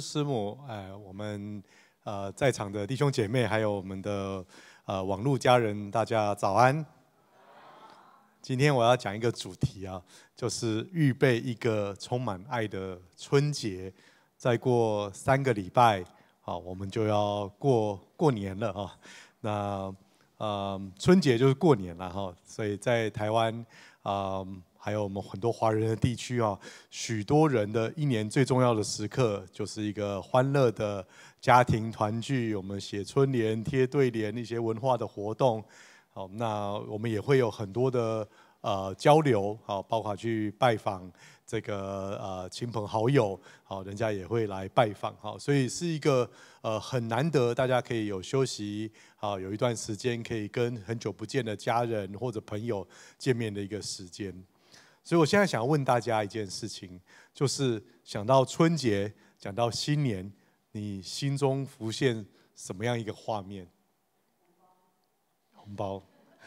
师母，哎，我们呃在场的弟兄姐妹，还有我们的呃网络家人，大家早安。今天我要讲一个主题啊，就是预备一个充满爱的春节。再过三个礼拜，好，我们就要过过年了啊。那呃，春节就是过年了哈，所以在台湾，啊。还有我们很多华人的地区啊，许多人的一年最重要的时刻，就是一个欢乐的家庭团聚。我们写春联、贴对联，一些文化的活动。好，那我们也会有很多的呃交流，好，包括去拜访这个呃亲朋好友，好，人家也会来拜访。好，所以是一个呃很难得，大家可以有休息好，有一段时间可以跟很久不见的家人或者朋友见面的一个时间。所以我现在想问大家一件事情，就是想到春节，讲到新年，你心中浮现什么样一个画面？红包。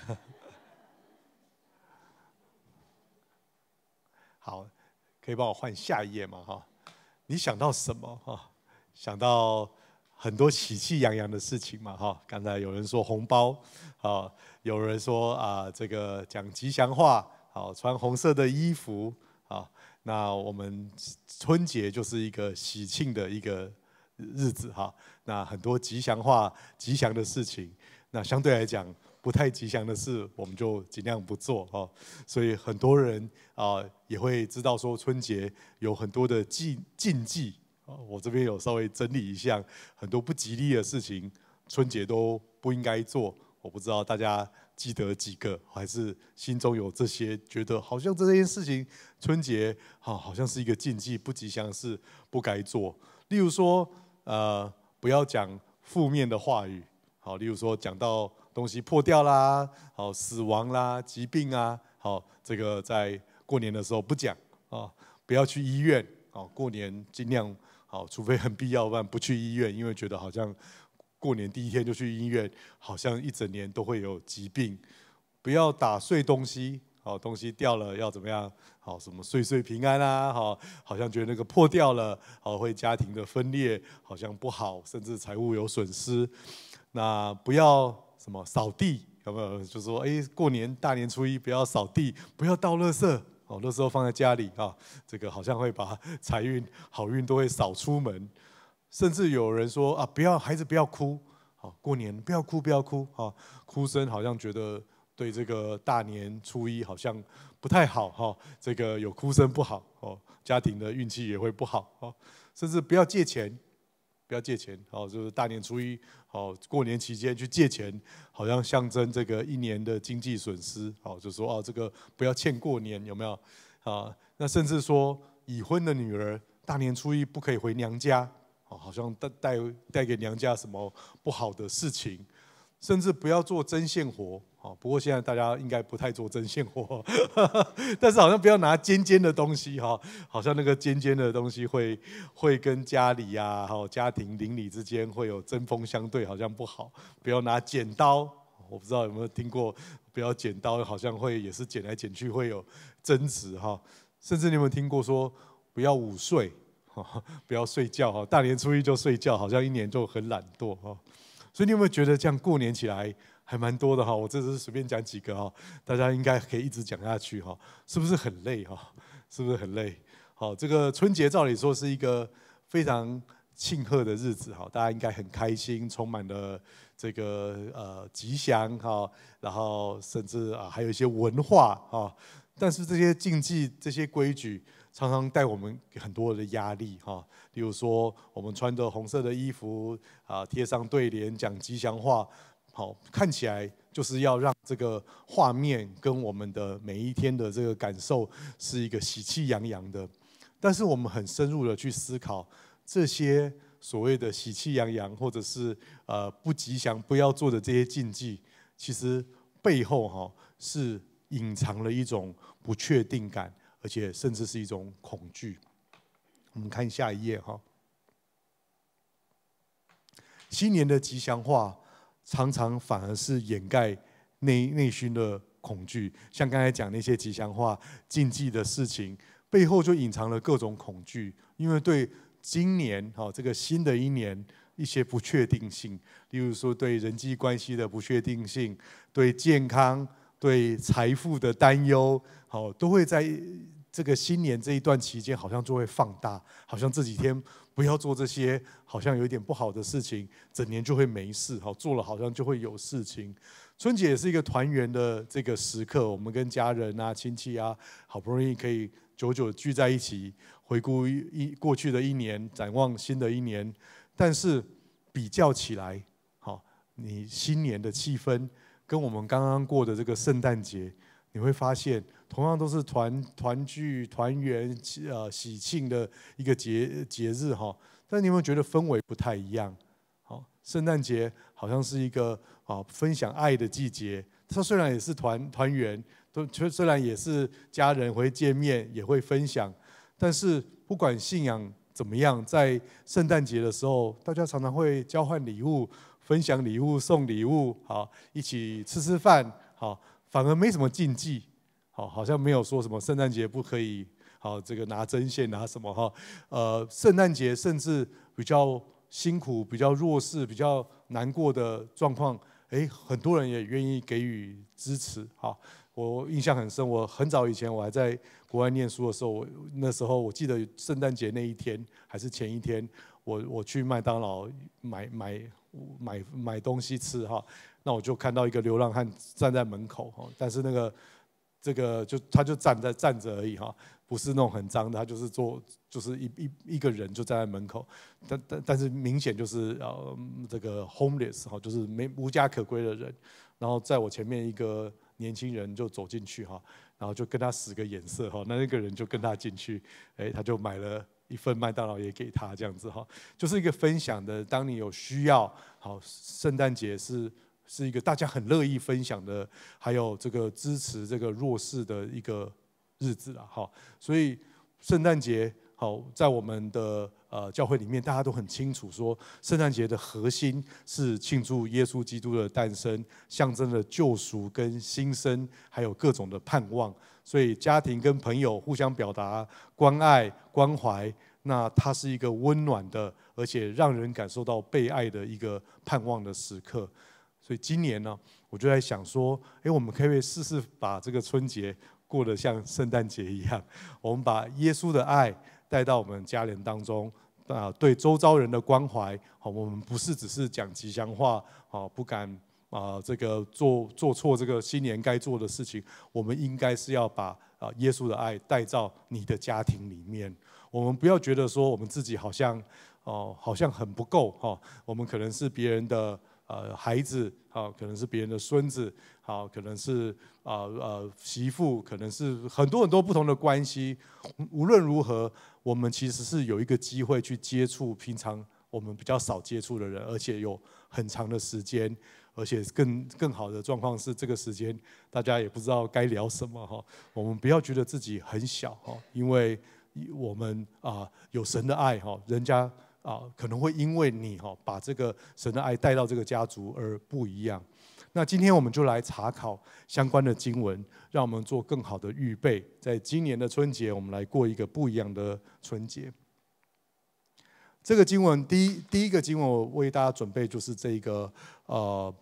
好，可以帮我换下一页嘛？哈，你想到什么？哈，想到很多喜气洋洋的事情嘛？哈，刚才有人说红包，啊，有人说啊，这个讲吉祥话。好，穿红色的衣服，好，那我们春节就是一个喜庆的一个日子哈，那很多吉祥话、吉祥的事情，那相对来讲不太吉祥的事，我们就尽量不做哦。所以很多人啊也会知道说，春节有很多的禁禁忌，我这边有稍微整理一下，很多不吉利的事情，春节都不应该做。我不知道大家。记得几个，还是心中有这些，觉得好像这件事情，春节哈好像是一个禁忌，不吉祥事，不该做。例如说，呃，不要讲负面的话语，好，例如说讲到东西破掉啦，好，死亡啦，疾病啊，好，这个在过年的时候不讲啊，不要去医院啊，过年尽量好，除非很必要然不去医院，因为觉得好像。过年第一天就去医院，好像一整年都会有疾病。不要打碎东西，好东西掉了要怎么样？好什么碎碎平安啦？好，好像觉得那个破掉了，好会家庭的分裂，好像不好，甚至财务有损失。那不要什么扫地，有没有？就说哎，过年大年初一不要扫地，不要倒垃圾，哦，那时候放在家里啊。这个好像会把财运、好运都会少出门。甚至有人说啊，不要孩子，不要哭，好过年不要哭，不要哭，哈，哭声好像觉得对这个大年初一好像不太好哈，这个有哭声不好哦，家庭的运气也会不好哦，甚至不要借钱，不要借钱哦，就是大年初一哦，过年期间去借钱好像象征这个一年的经济损失哦，就说哦这个不要欠过年有没有啊？那甚至说已婚的女儿大年初一不可以回娘家。好像带带带给娘家什么不好的事情，甚至不要做针线活啊。不过现在大家应该不太做针线活，但是好像不要拿尖尖的东西哈，好像那个尖尖的东西会会跟家里呀，还有家庭邻里之间会有针锋相对，好像不好。不要拿剪刀，我不知道有没有听过，不要剪刀，好像会也是剪来剪去会有争执哈。甚至你有没有听过说不要午睡？不要睡觉哈！大年初一就睡觉，好像一年就很懒惰哈。所以你有没有觉得这样过年起来还蛮多的哈？我这只是随便讲几个哈，大家应该可以一直讲下去哈。是不是很累哈？是不是很累？好，这个春节照理说是一个非常庆贺的日子哈，大家应该很开心，充满了这个呃吉祥哈，然后甚至啊还有一些文化哈，但是这些禁忌、这些规矩，常常带我们很多的压力，哈。比如说，我们穿着红色的衣服，啊，贴上对联，讲吉祥话，好看起来就是要让这个画面跟我们的每一天的这个感受是一个喜气洋洋的。但是我们很深入的去思考，这些所谓的喜气洋洋，或者是呃不吉祥、不要做的这些禁忌，其实背后哈是。隐藏了一种不确定感，而且甚至是一种恐惧。我们看下一页哈。新年的吉祥话常常反而是掩盖内内心的恐惧，像刚才讲那些吉祥话禁忌的事情，背后就隐藏了各种恐惧，因为对今年哈这个新的一年一些不确定性，例如说对人际关系的不确定性，对健康。对财富的担忧，好，都会在这个新年这一段期间，好像就会放大。好像这几天不要做这些，好像有一点不好的事情，整年就会没事。好，做了好像就会有事情。春节也是一个团圆的这个时刻，我们跟家人啊、亲戚啊，好不容易可以久久聚在一起，回顾一过去的一年，展望新的一年。但是比较起来，好，你新年的气氛。跟我们刚刚过的这个圣诞节，你会发现，同样都是团团聚团圆，呃，喜庆的一个节节日哈。但你有没有觉得氛围不太一样？好，圣诞节好像是一个啊分享爱的季节。它虽然也是团团圆，都虽然也是家人会见面，也会分享，但是不管信仰怎么样，在圣诞节的时候，大家常常会交换礼物。分享礼物、送礼物，好，一起吃吃饭，好，反而没什么禁忌，好，好像没有说什么圣诞节不可以，好，这个拿针线拿什么哈，呃，圣诞节甚至比较辛苦、比较弱势、比较难过的状况，诶，很多人也愿意给予支持，好，我印象很深，我很早以前我还在国外念书的时候，我那时候我记得圣诞节那一天还是前一天，我我去麦当劳买买。买买东西吃哈，那我就看到一个流浪汉站在门口哈，但是那个这个就他就站在站着而已哈，不是那种很脏的，他就是坐就是一一一个人就站在门口，但但但是明显就是呃这个 homeless 哈，就是没无家可归的人，然后在我前面一个年轻人就走进去哈，然后就跟他使个眼色哈，那那个人就跟他进去，哎他就买了。一份麦当劳也给他这样子哈，就是一个分享的。当你有需要，好，圣诞节是是一个大家很乐意分享的，还有这个支持这个弱势的一个日子了哈。所以圣诞节好，在我们的呃教会里面，大家都很清楚说，圣诞节的核心是庆祝耶稣基督的诞生，象征了救赎跟新生，还有各种的盼望。所以家庭跟朋友互相表达关爱、关怀，那它是一个温暖的，而且让人感受到被爱的一个盼望的时刻。所以今年呢，我就在想说，哎，我们可不可以试试把这个春节过得像圣诞节一样？我们把耶稣的爱带到我们家人当中，啊，对周遭人的关怀，好，我们不是只是讲吉祥话，好，不敢。啊，这个做做错这个新年该做的事情，我们应该是要把啊耶稣的爱带到你的家庭里面。我们不要觉得说我们自己好像哦，好像很不够哈。我们可能是别人的呃孩子啊，可能是别人的孙子啊，可能是啊呃媳妇，可能是很多很多不同的关系。无论如何，我们其实是有一个机会去接触平常我们比较少接触的人，而且有很长的时间。而且更更好的状况是，这个时间大家也不知道该聊什么哈。我们不要觉得自己很小哈，因为我们啊有神的爱哈，人家啊可能会因为你哈把这个神的爱带到这个家族而不一样。那今天我们就来查考相关的经文，让我们做更好的预备，在今年的春节，我们来过一个不一样的春节。这个经文第一第一个经文，我为大家准备就是这个呃。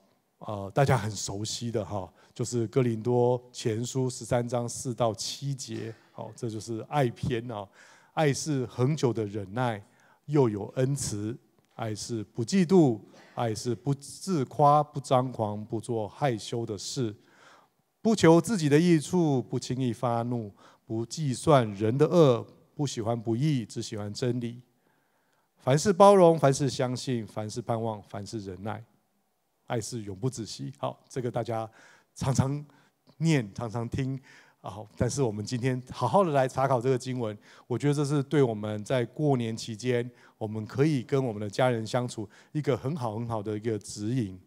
呃，大家很熟悉的哈，就是哥林多前书十三章四到七节，好，这就是爱篇啊。爱是恒久的忍耐，又有恩慈；爱是不嫉妒，爱是不自夸，不张狂，不做害羞的事，不求自己的益处，不轻易发怒，不计算人的恶，不喜欢不义，只喜欢真理。凡事包容，凡事相信，凡事盼望，凡事忍耐。爱是永不止息。好，这个大家常常念、常常听啊。但是我们今天好好的来查考这个经文，我觉得这是对我们在过年期间，我们可以跟我们的家人相处一个很好很好的一个指引。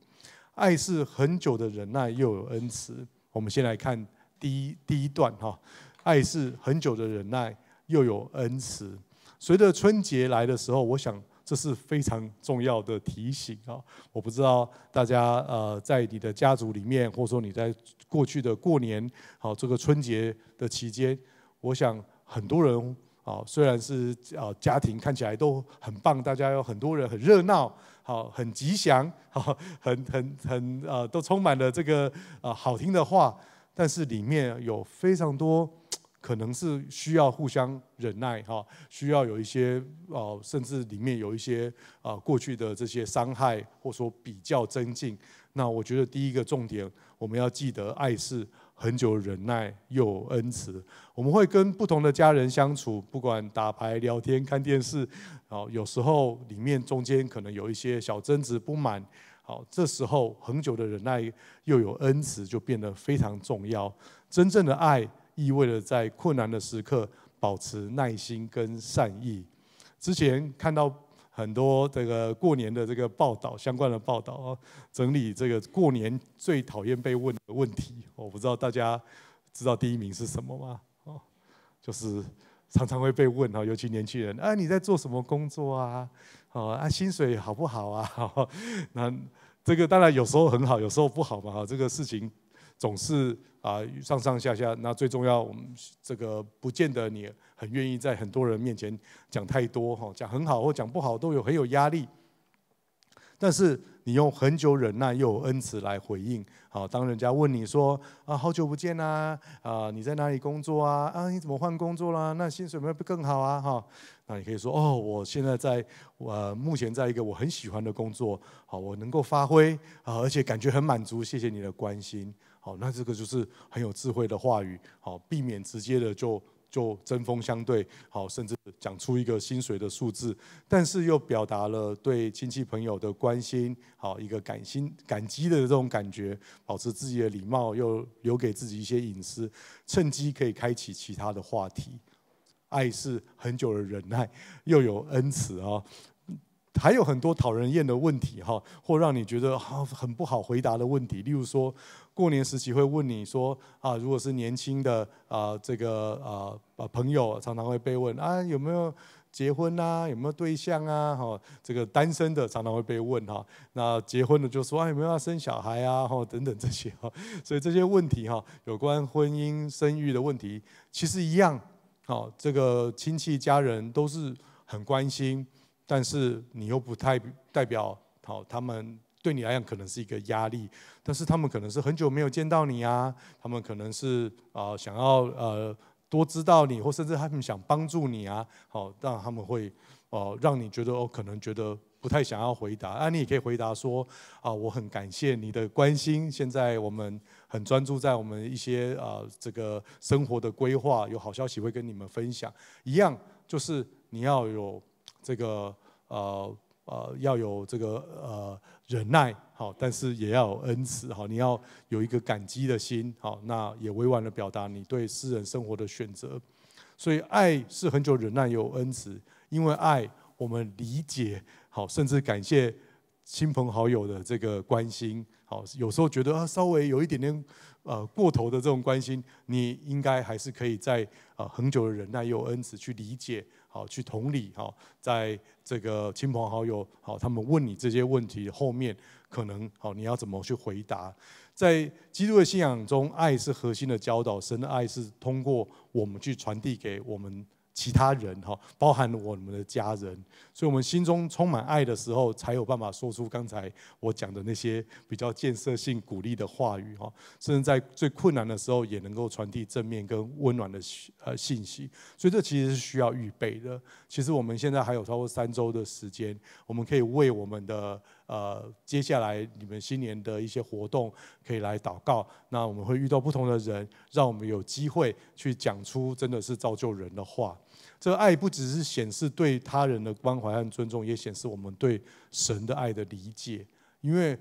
爱是很久的忍耐，又有恩慈。我们先来看第一第一段哈。爱是很久的忍耐，又有恩慈。随着春节来的时候，我想。这是非常重要的提醒啊！我不知道大家呃，在你的家族里面，或者说你在过去的过年，好这个春节的期间，我想很多人啊，虽然是啊家庭看起来都很棒，大家有很多人很热闹，好很吉祥，好很很很啊，都充满了这个啊好听的话，但是里面有非常多。可能是需要互相忍耐哈，需要有一些哦，甚至里面有一些啊过去的这些伤害，或者说比较增进。那我觉得第一个重点，我们要记得爱是很久忍耐又有恩慈。我们会跟不同的家人相处，不管打牌、聊天、看电视，好，有时候里面中间可能有一些小争执、不满，好，这时候很久的忍耐又有恩慈就变得非常重要。真正的爱。意味着在困难的时刻保持耐心跟善意。之前看到很多这个过年的这个报道相关的报道啊，整理这个过年最讨厌被问的问题，我不知道大家知道第一名是什么吗？哦，就是常常会被问哈，尤其年轻人，啊，你在做什么工作啊？哦，啊，薪水好不好啊？那这个当然有时候很好，有时候不好嘛，哈，这个事情。总是啊上上下下，那最重要，我们这个不见得你很愿意在很多人面前讲太多哈，讲很好或讲不好都有很有压力。但是你用很久忍耐又有恩慈来回应，好，当人家问你说啊好久不见呐，啊你在哪里工作啊？啊你怎么换工作啦？那薪水有没有更好啊？哈，那你可以说哦，我现在在呃目前在一个我很喜欢的工作，好，我能够发挥啊，而且感觉很满足，谢谢你的关心。好，那这个就是很有智慧的话语。好，避免直接的就就针锋相对。好，甚至讲出一个薪水的数字，但是又表达了对亲戚朋友的关心。好，一个感心感激的这种感觉，保持自己的礼貌，又留给自己一些隐私，趁机可以开启其他的话题。爱是很久的忍耐，又有恩慈啊。还有很多讨人厌的问题哈，或让你觉得哈很不好回答的问题。例如说，过年时期会问你说啊，如果是年轻的啊，这个啊啊朋友常常会被问啊有没有结婚啊有没有对象啊？哈，这个单身的常常会被问哈。那结婚的就说啊有没有要生小孩啊？哈等等这些哈。所以这些问题哈，有关婚姻生育的问题，其实一样哈。这个亲戚家人都是很关心。但是你又不太代表好，他们对你来讲可能是一个压力，但是他们可能是很久没有见到你啊，他们可能是啊想要呃多知道你，或甚至他们想帮助你啊，好，让他们会哦让你觉得哦可能觉得不太想要回答，啊，你也可以回答说啊我很感谢你的关心，现在我们很专注在我们一些啊这个生活的规划，有好消息会跟你们分享，一样就是你要有。这个呃呃要有这个呃忍耐好，但是也要有恩慈好，你要有一个感激的心好，那也委婉的表达你对私人生活的选择。所以爱是很久忍耐有恩慈，因为爱我们理解好，甚至感谢亲朋好友的这个关心好，有时候觉得啊稍微有一点点呃过头的这种关心，你应该还是可以在啊很久的忍耐有恩慈去理解。好，去同理哈，在这个亲朋好友好，他们问你这些问题后面，可能好，你要怎么去回答？在基督的信仰中，爱是核心的教导，神的爱是通过我们去传递给我们。其他人哈，包含我们的家人，所以，我们心中充满爱的时候，才有办法说出刚才我讲的那些比较建设性、鼓励的话语哈，甚至在最困难的时候，也能够传递正面跟温暖的呃信息。所以，这其实是需要预备的。其实，我们现在还有超过三周的时间，我们可以为我们的。呃，接下来你们新年的一些活动可以来祷告。那我们会遇到不同的人，让我们有机会去讲出真的是造就人的话。这爱不只是显示对他人的关怀和尊重，也显示我们对神的爱的理解。因为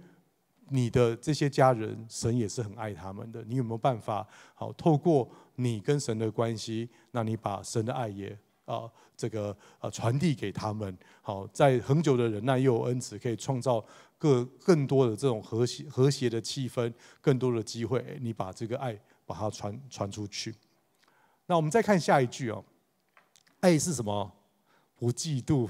你的这些家人，神也是很爱他们的。你有没有办法？好，透过你跟神的关系，那你把神的爱也。啊，这个啊传递给他们，好，在恒久的忍耐又有恩慈，可以创造更更多的这种和谐和谐的气氛，更多的机会。你把这个爱，把它传传出去。那我们再看下一句哦，爱是什么？不嫉妒，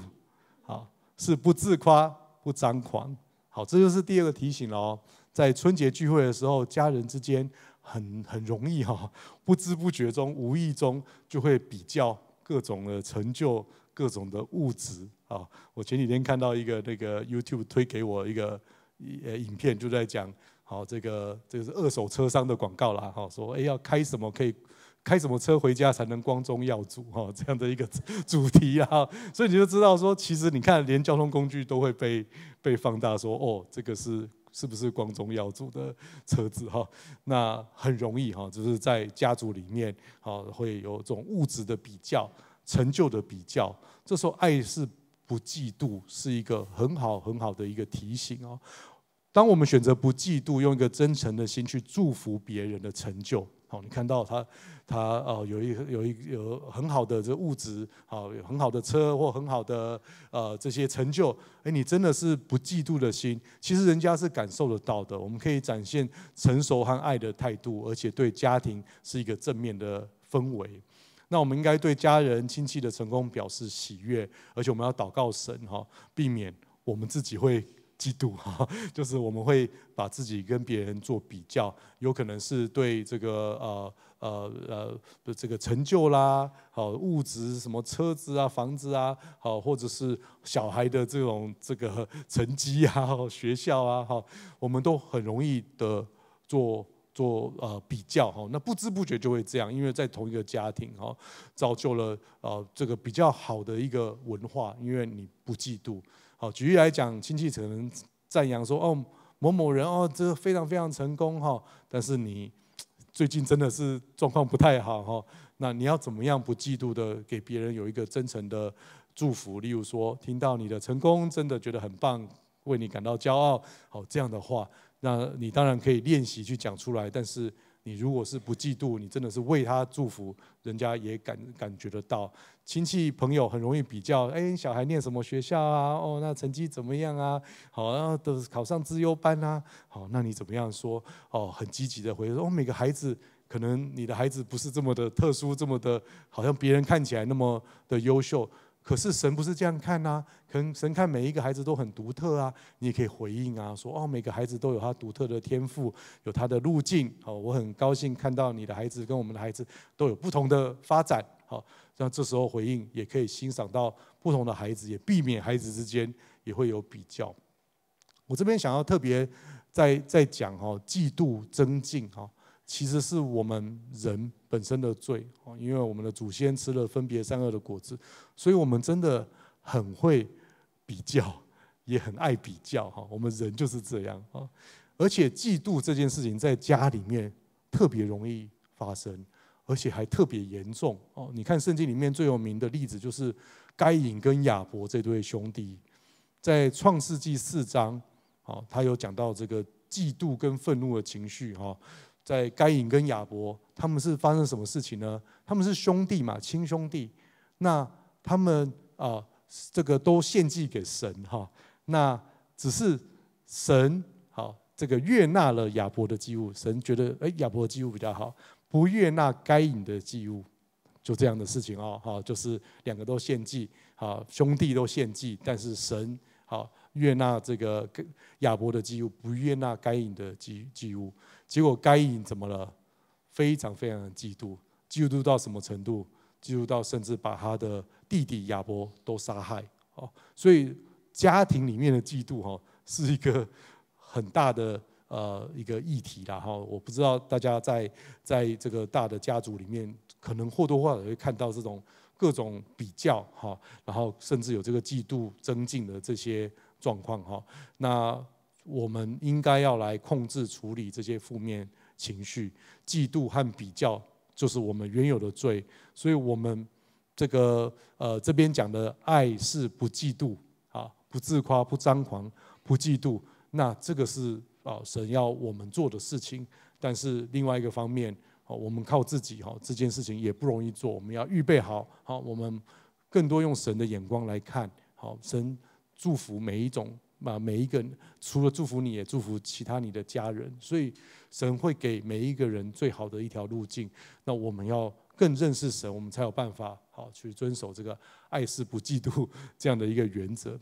啊，是不自夸，不张狂。好，这就是第二个提醒了哦。在春节聚会的时候，家人之间很很容易哈，不知不觉中、无意中就会比较。各种的成就，各种的物质啊！我前几天看到一个那个 YouTube 推给我一个呃影片，就在讲好这个，这是二手车商的广告啦，哈，说哎要开什么可以开什么车回家才能光宗耀祖哈，这样的一个主题啊，所以你就知道说，其实你看连交通工具都会被被放大说，哦，这个是。是不是光宗耀祖的车子哈？那很容易哈，就是在家族里面，啊，会有这种物质的比较、成就的比较。这时候爱是不嫉妒，是一个很好很好的一个提醒哦。当我们选择不嫉妒，用一个真诚的心去祝福别人的成就。好，你看到他，他哦，有一有一有很好的这物质，好，有很好的车或很好的呃这些成就，哎，你真的是不嫉妒的心，其实人家是感受得到的。我们可以展现成熟和爱的态度，而且对家庭是一个正面的氛围。那我们应该对家人亲戚的成功表示喜悦，而且我们要祷告神哈，避免我们自己会。嫉妒 哈，就是我们会把自己跟别人做比较，有可能是对这个呃呃呃这个成就啦，好物质什么车子啊、房子啊，好或者是小孩的这种这个 成绩啊、学校啊，哈，我们都很容易的做做呃比较哈，那不知不觉就会这样，因为在同一个家庭哈，造就了呃这个比较好的一个文化，因为你不嫉妒。好，举例来讲，亲戚可能赞扬说：“哦，某某人哦，这非常非常成功哈。”但是你最近真的是状况不太好哈。那你要怎么样不嫉妒的给别人有一个真诚的祝福？例如说，听到你的成功，真的觉得很棒，为你感到骄傲。好，这样的话，那你当然可以练习去讲出来，但是。你如果是不嫉妒，你真的是为他祝福，人家也感感觉得到。亲戚朋友很容易比较，哎，小孩念什么学校啊？哦，那成绩怎么样啊？好，然后都考上资优班啊？好，那你怎么样说？哦，很积极的回应说，哦，每个孩子，可能你的孩子不是这么的特殊，这么的好像别人看起来那么的优秀。可是神不是这样看呐，可能神看每一个孩子都很独特啊，你也可以回应啊，说哦，每个孩子都有他独特的天赋，有他的路径。好，我很高兴看到你的孩子跟我们的孩子都有不同的发展。好，那这时候回应也可以欣赏到不同的孩子，也避免孩子之间也会有比较。我这边想要特别在在讲哦，嫉妒增进哈。其实是我们人本身的罪哦，因为我们的祖先吃了分别善恶的果子，所以我们真的很会比较，也很爱比较哈。我们人就是这样啊，而且嫉妒这件事情在家里面特别容易发生，而且还特别严重哦。你看圣经里面最有名的例子就是该隐跟亚伯这对兄弟，在创世纪四章哦，他有讲到这个嫉妒跟愤怒的情绪哈。在该隐跟亚伯，他们是发生什么事情呢？他们是兄弟嘛，亲兄弟。那他们啊，这个都献祭给神哈。那只是神好，这个悦纳了亚伯的祭物，神觉得哎亚伯的祭物比较好，不悦纳该隐的祭物，就这样的事情哦。哈，就是两个都献祭，好兄弟都献祭，但是神好悦纳这个亚伯的祭物，不悦纳该隐的祭祭物。结果该隐怎么了？非常非常的嫉妒，嫉妒到什么程度？嫉妒到甚至把他的弟弟亚伯都杀害。哦，所以家庭里面的嫉妒哈，是一个很大的呃一个议题啦。哈，我不知道大家在在这个大的家族里面，可能或多或少会看到这种各种比较哈，然后甚至有这个嫉妒增进的这些状况哈。那。我们应该要来控制、处理这些负面情绪、嫉妒和比较，就是我们原有的罪。所以，我们这个呃，这边讲的爱是不嫉妒，啊，不自夸、不张狂、不嫉妒。那这个是啊神要我们做的事情。但是另外一个方面，哦，我们靠自己哈，这件事情也不容易做。我们要预备好，好，我们更多用神的眼光来看。好，神祝福每一种。啊，每一个除了祝福你也祝福其他你的家人，所以神会给每一个人最好的一条路径。那我们要更认识神，我们才有办法好去遵守这个爱是不嫉妒这样的一个原则。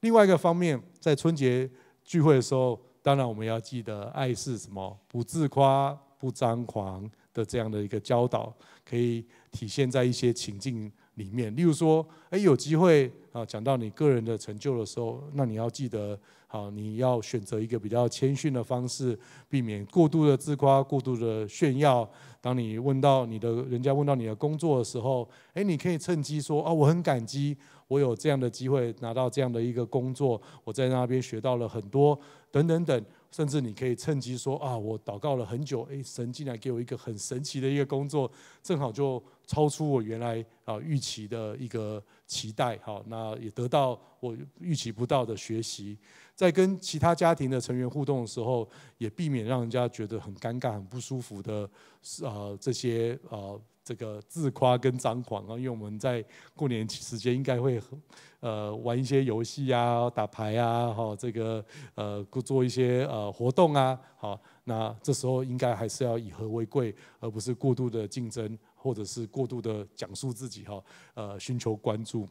另外一个方面，在春节聚会的时候，当然我们要记得爱是什么，不自夸、不张狂的这样的一个教导，可以体现在一些情境。里面，例如说，哎，有机会啊，讲到你个人的成就的时候，那你要记得，好，你要选择一个比较谦逊的方式，避免过度的自夸、过度的炫耀。当你问到你的人家问到你的工作的时候，哎，你可以趁机说啊，我很感激，我有这样的机会拿到这样的一个工作，我在那边学到了很多，等等等。甚至你可以趁机说啊，我祷告了很久，哎，神竟然给我一个很神奇的一个工作，正好就超出我原来啊预期的一个期待，好，那也得到我预期不到的学习，在跟其他家庭的成员互动的时候，也避免让人家觉得很尴尬、很不舒服的，呃，这些呃。这个自夸跟张狂啊，因为我们在过年时间应该会，呃，玩一些游戏啊，打牌啊，哈，这个呃，做做一些呃活动啊，好，那这时候应该还是要以和为贵，而不是过度的竞争，或者是过度的讲述自己哈，呃，寻求关注。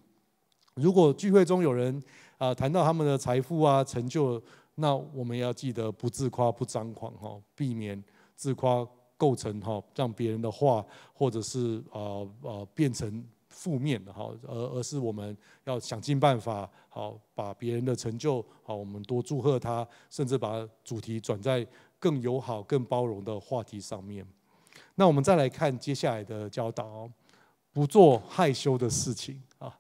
如果聚会中有人啊谈到他们的财富啊成就，那我们要记得不自夸不张狂哈，避免自夸。构成哈，让别人的话或者是啊啊变成负面的哈，而而是我们要想尽办法好把别人的成就好，我们多祝贺他，甚至把主题转在更友好、更包容的话题上面。那我们再来看接下来的教导哦：不做害羞的事情啊，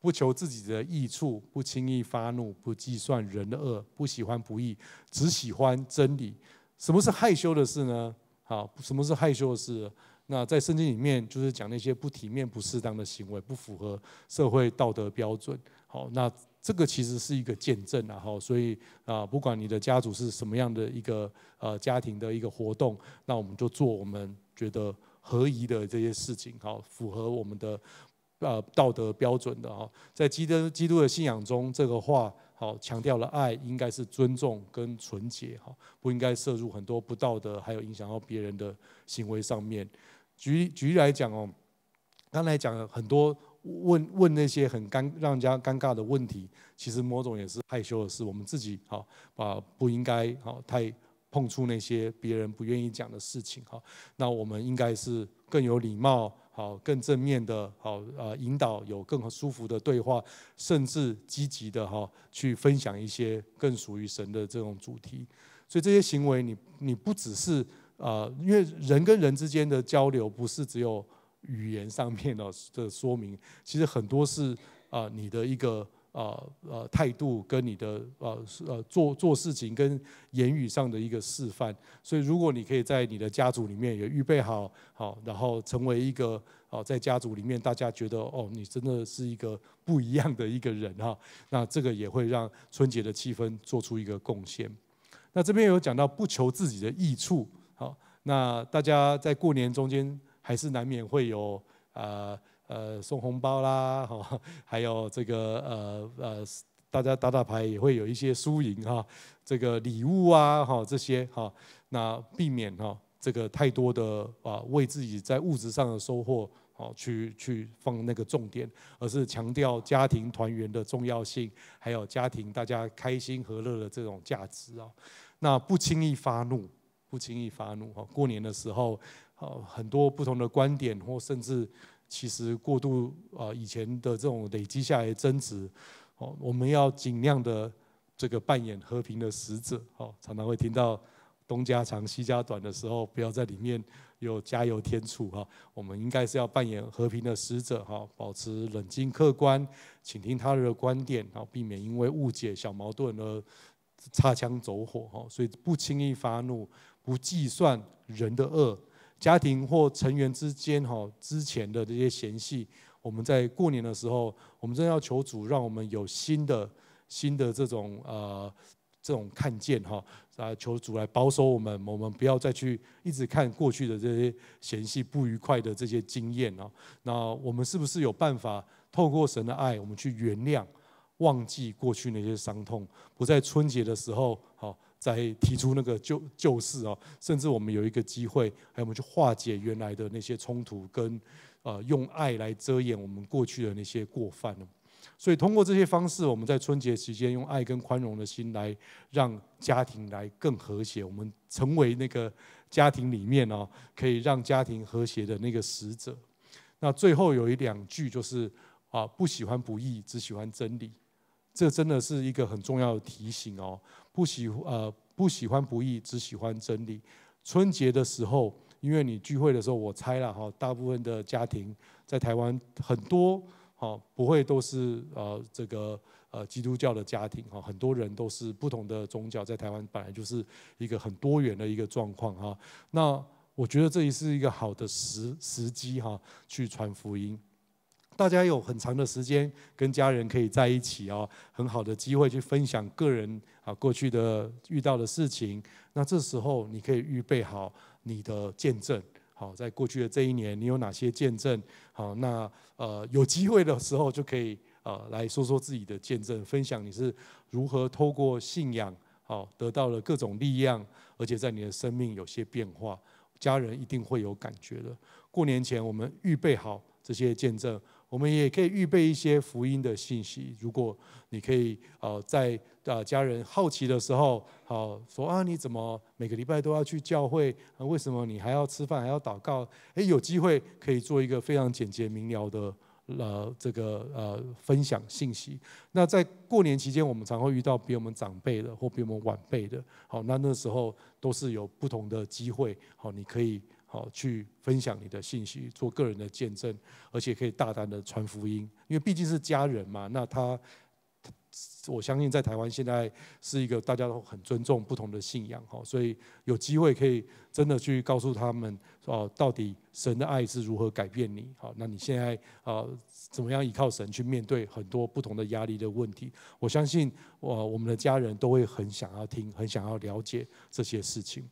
不求自己的益处，不轻易发怒，不计算人的恶，不喜欢不义，只喜欢真理。什么是害羞的事呢？啊，什么是害羞的事？那在圣经里面就是讲那些不体面、不适当的行为，不符合社会道德标准。好，那这个其实是一个见证啊。好，所以啊，不管你的家族是什么样的一个呃家庭的一个活动，那我们就做我们觉得合宜的这些事情，好，符合我们的呃道德标准的啊。在基督基督的信仰中，这个话。好，强调了爱应该是尊重跟纯洁，哈，不应该摄入很多不道德，还有影响到别人的行为上面。举举举例来讲哦，刚才讲很多问问那些很尴让人家尴尬的问题，其实某种也是害羞的事。我们自己哈啊不应该哈太碰触那些别人不愿意讲的事情哈，那我们应该是更有礼貌。好，更正面的，好啊，引导有更舒服的对话，甚至积极的哈，去分享一些更属于神的这种主题。所以这些行为，你你不只是啊，因为人跟人之间的交流不是只有语言上面的的说明，其实很多是啊，你的一个。啊，呃，态度跟你的呃，呃，做做事情跟言语上的一个示范。所以，如果你可以在你的家族里面也预备好，好，然后成为一个哦，在家族里面大家觉得哦，你真的是一个不一样的一个人哈。那这个也会让春节的气氛做出一个贡献。那这边有讲到不求自己的益处，好，那大家在过年中间还是难免会有啊。呃，送红包啦，哈，还有这个呃呃，大家打打牌也会有一些输赢哈，这个礼物啊，哈，这些哈，那避免哈这个太多的啊为自己在物质上的收获，好去去放那个重点，而是强调家庭团圆的重要性，还有家庭大家开心和乐的这种价值啊。那不轻易发怒，不轻易发怒哈。过年的时候，呃，很多不同的观点，或甚至。其实过度啊，以前的这种累积下来争执，哦，我们要尽量的这个扮演和平的使者。哦，常常会听到东家长西家短的时候，不要在里面有加油添醋哈。我们应该是要扮演和平的使者哈，保持冷静客观，倾听他人的观点，然避免因为误解、小矛盾而擦枪走火哈。所以不轻易发怒，不计算人的恶。家庭或成员之间哈之前的这些嫌隙，我们在过年的时候，我们真要求主让我们有新的新的这种呃这种看见哈啊，求主来保守我们，我们不要再去一直看过去的这些嫌隙、不愉快的这些经验哦。那我们是不是有办法透过神的爱，我们去原谅、忘记过去那些伤痛？不在春节的时候，好。在提出那个救救世啊，甚至我们有一个机会，还有我们去化解原来的那些冲突，跟呃用爱来遮掩我们过去的那些过犯哦。所以通过这些方式，我们在春节期间用爱跟宽容的心来让家庭来更和谐。我们成为那个家庭里面哦，可以让家庭和谐的那个使者。那最后有一两句就是啊，不喜欢不义，只喜欢真理。这真的是一个很重要的提醒哦。不喜呃不喜欢不义，只喜欢真理。春节的时候，因为你聚会的时候，我猜了哈，大部分的家庭在台湾很多哈，不会都是呃这个呃基督教的家庭哈，很多人都是不同的宗教，在台湾本来就是一个很多元的一个状况哈。那我觉得这也是一个好的时时机哈，去传福音。大家有很长的时间跟家人可以在一起哦，很好的机会去分享个人啊过去的遇到的事情。那这时候你可以预备好你的见证，好，在过去的这一年你有哪些见证？好，那呃有机会的时候就可以呃来说说自己的见证，分享你是如何透过信仰好得到了各种力量，而且在你的生命有些变化，家人一定会有感觉的。过年前我们预备好这些见证。我们也可以预备一些福音的信息。如果你可以，呃，在呃家人好奇的时候，好说啊，你怎么每个礼拜都要去教会？为什么你还要吃饭还要祷告？哎，有机会可以做一个非常简洁明了的呃这个呃分享信息。那在过年期间，我们常会遇到比我们长辈的或比我们晚辈的，好，那那时候都是有不同的机会，好，你可以。好，去分享你的信息，做个人的见证，而且可以大胆的传福音，因为毕竟是家人嘛。那他，我相信在台湾现在是一个大家都很尊重不同的信仰，好，所以有机会可以真的去告诉他们，哦，到底神的爱是如何改变你，好，那你现在啊，怎么样依靠神去面对很多不同的压力的问题？我相信我我们的家人都会很想要听，很想要了解这些事情。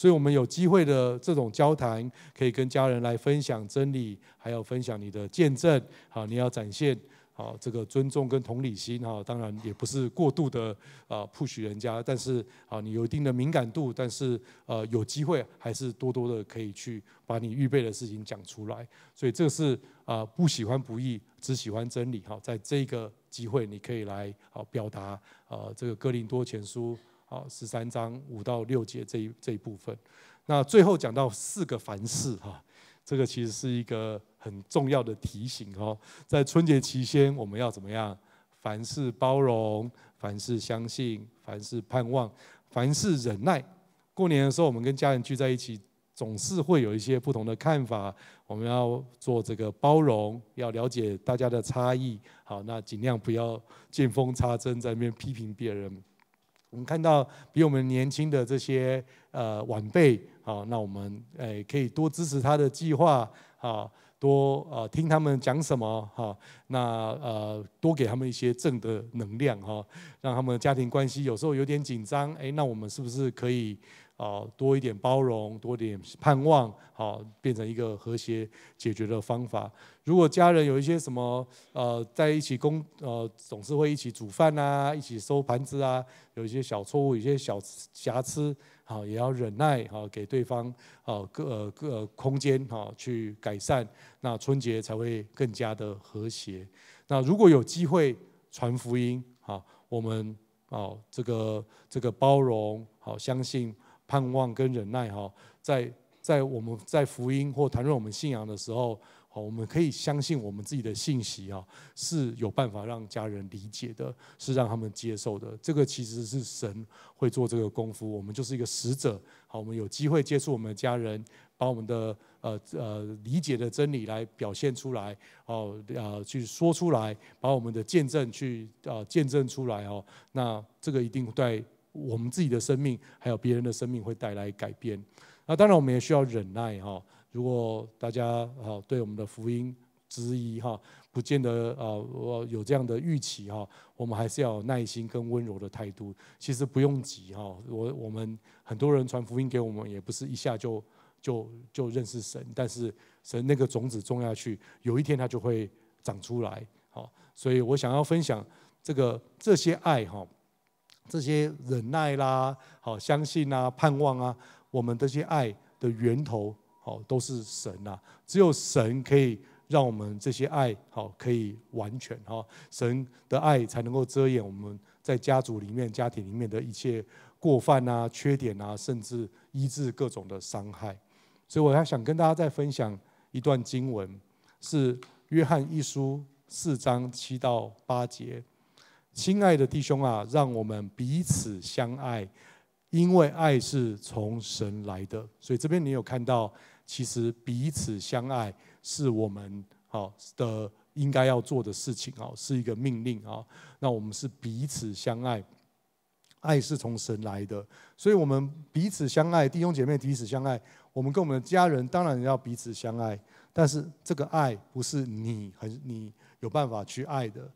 所以，我们有机会的这种交谈，可以跟家人来分享真理，还有分享你的见证。好，你要展现好这个尊重跟同理心。哈，当然也不是过度的啊，push 人家。但是啊，你有一定的敏感度，但是呃，有机会还是多多的可以去把你预备的事情讲出来。所以，这是啊，不喜欢不易，只喜欢真理。哈，在这个机会，你可以来好表达啊，这个哥林多前书。好，十三章五到六节这一这一部分，那最后讲到四个凡事哈，这个其实是一个很重要的提醒哦。在春节期间，我们要怎么样？凡事包容，凡事相信，凡事盼望，凡事忍耐。过年的时候，我们跟家人聚在一起，总是会有一些不同的看法。我们要做这个包容，要了解大家的差异。好，那尽量不要见缝插针，在那边批评别人。我们看到比我们年轻的这些呃晚辈，好，那我们诶可以多支持他的计划，好，多呃听他们讲什么，好，那呃多给他们一些正的能量，哈，让他们家庭关系有时候有点紧张，诶，那我们是不是可以？啊，多一点包容，多一点盼望，好，变成一个和谐解决的方法。如果家人有一些什么，呃，在一起工，呃，总是会一起煮饭呐，一起收盘子啊，有一些小错误，有一些小瑕疵，好，也要忍耐，好，给对方，好，各各空间，好，去改善，那春节才会更加的和谐。那如果有机会传福音，好，我们，哦，这个这个包容，好，相信。盼望跟忍耐哈，在在我们在福音或谈论我们信仰的时候，好，我们可以相信我们自己的信息啊，是有办法让家人理解的，是让他们接受的。这个其实是神会做这个功夫，我们就是一个使者。好，我们有机会接触我们的家人，把我们的呃呃理解的真理来表现出来，哦呃去说出来，把我们的见证去啊见证出来哦。那这个一定对。我们自己的生命，还有别人的生命，会带来改变。那当然，我们也需要忍耐哈。如果大家哈对我们的福音质疑哈，不见得啊，我有这样的预期哈。我们还是要有耐心跟温柔的态度。其实不用急哈。我我们很多人传福音给我们，也不是一下就就就认识神，但是神那个种子种下去，有一天它就会长出来。好，所以我想要分享这个这些爱哈。这些忍耐啦，好相信啊，盼望啊，我们这些爱的源头，好都是神呐。只有神可以让我们这些爱好可以完全哈，神的爱才能够遮掩我们在家族里面、家庭里面的一切过犯啊、缺点啊，甚至医治各种的伤害。所以我还想跟大家再分享一段经文，是约翰一书四章七到八节。亲爱的弟兄啊，让我们彼此相爱，因为爱是从神来的。所以这边你有看到，其实彼此相爱是我们好的应该要做的事情啊，是一个命令啊。那我们是彼此相爱，爱是从神来的，所以我们彼此相爱，弟兄姐妹彼此相爱，我们跟我们的家人当然要彼此相爱。但是这个爱不是你很你有办法去爱的。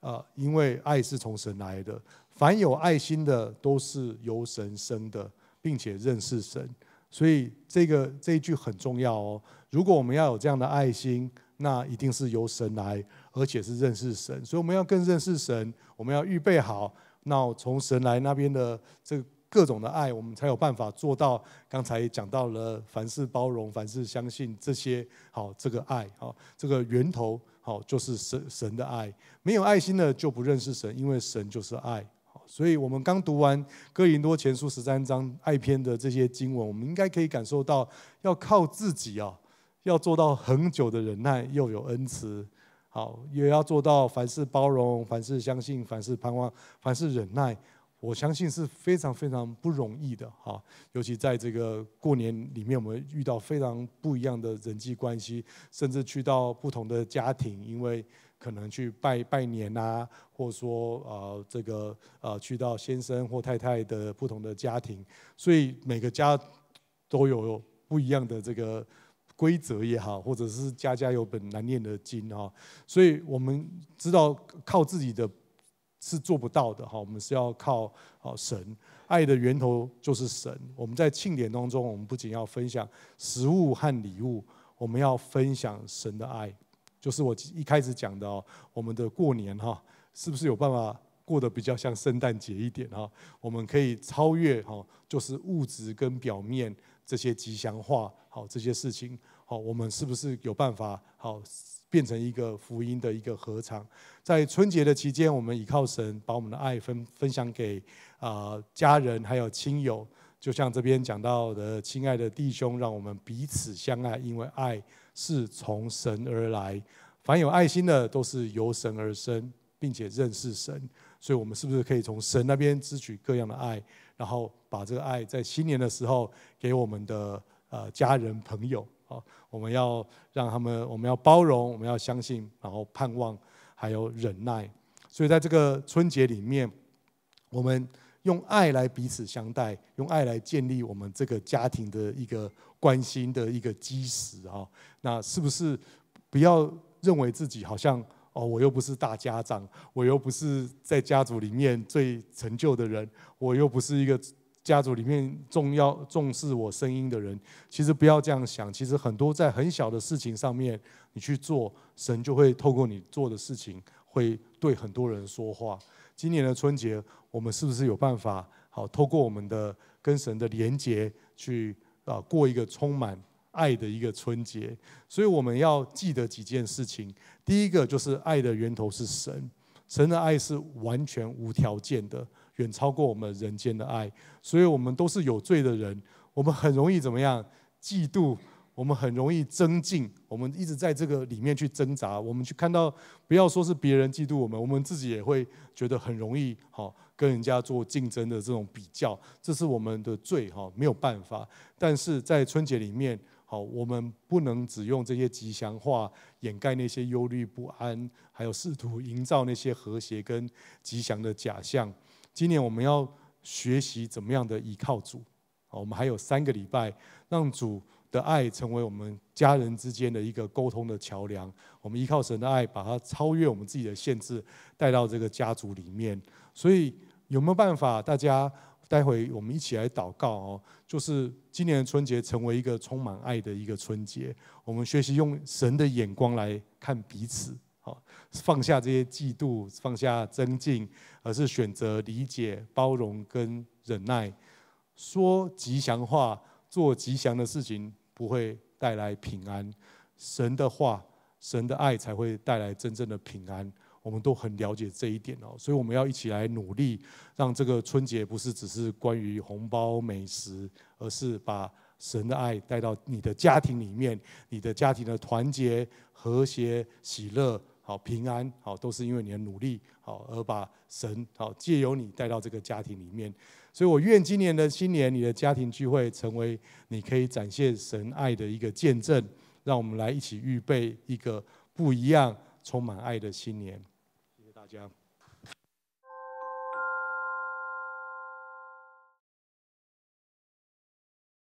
啊，因为爱是从神来的，凡有爱心的都是由神生的，并且认识神，所以这个这一句很重要哦。如果我们要有这样的爱心，那一定是由神来，而且是认识神。所以我们要更认识神，我们要预备好，那从神来那边的这。个。各种的爱，我们才有办法做到。刚才讲到了，凡事包容，凡事相信，这些好，这个爱，好，这个源头，好，就是神神的爱。没有爱心的就不认识神，因为神就是爱。所以我们刚读完哥林多前书十三章爱篇的这些经文，我们应该可以感受到，要靠自己啊，要做到恒久的忍耐，又有恩慈。好，也要做到凡事包容，凡事相信，凡事盼望，凡事忍耐。我相信是非常非常不容易的哈，尤其在这个过年里面，我们遇到非常不一样的人际关系，甚至去到不同的家庭，因为可能去拜拜年啊，或者说呃这个呃去到先生或太太的不同的家庭，所以每个家都有不一样的这个规则也好，或者是家家有本难念的经哈，所以我们知道靠自己的。是做不到的哈，我们是要靠好神爱的源头就是神。我们在庆典当中，我们不仅要分享食物和礼物，我们要分享神的爱。就是我一开始讲的哦，我们的过年哈，是不是有办法过得比较像圣诞节一点哈？我们可以超越哈，就是物质跟表面这些吉祥话，好这些事情。好，我们是不是有办法好变成一个福音的一个合唱？在春节的期间，我们依靠神，把我们的爱分分享给啊家人还有亲友。就像这边讲到的，亲爱的弟兄，让我们彼此相爱，因为爱是从神而来。凡有爱心的，都是由神而生，并且认识神。所以，我们是不是可以从神那边支取各样的爱，然后把这个爱在新年的时候给我们的呃家人朋友？好，我们要让他们，我们要包容，我们要相信，然后盼望，还有忍耐。所以在这个春节里面，我们用爱来彼此相待，用爱来建立我们这个家庭的一个关心的一个基石啊。那是不是不要认为自己好像哦，我又不是大家长，我又不是在家族里面最成就的人，我又不是一个。家族里面重要重视我声音的人，其实不要这样想。其实很多在很小的事情上面，你去做，神就会透过你做的事情，会对很多人说话。今年的春节，我们是不是有办法？好，透过我们的跟神的连结，去啊过一个充满爱的一个春节。所以我们要记得几件事情。第一个就是爱的源头是神，神的爱是完全无条件的。远超过我们人间的爱，所以我们都是有罪的人。我们很容易怎么样？嫉妒，我们很容易增进。我们一直在这个里面去挣扎。我们去看到，不要说是别人嫉妒我们，我们自己也会觉得很容易，好跟人家做竞争的这种比较，这是我们的罪，哈，没有办法。但是在春节里面，好，我们不能只用这些吉祥话掩盖那些忧虑不安，还有试图营造那些和谐跟吉祥的假象。今年我们要学习怎么样的依靠主，我们还有三个礼拜，让主的爱成为我们家人之间的一个沟通的桥梁。我们依靠神的爱，把它超越我们自己的限制，带到这个家族里面。所以有没有办法？大家待会我们一起来祷告哦，就是今年的春节成为一个充满爱的一个春节。我们学习用神的眼光来看彼此。放下这些嫉妒，放下增进，而是选择理解、包容跟忍耐。说吉祥话，做吉祥的事情，不会带来平安。神的话、神的爱才会带来真正的平安。我们都很了解这一点哦，所以我们要一起来努力，让这个春节不是只是关于红包、美食，而是把神的爱带到你的家庭里面。你的家庭的团结、和谐、喜乐。好平安，好都是因为你的努力，好而把神好借由你带到这个家庭里面。所以我愿今年的新年，你的家庭聚会成为你可以展现神爱的一个见证。让我们来一起预备一个不一样、充满爱的新年。谢谢大家。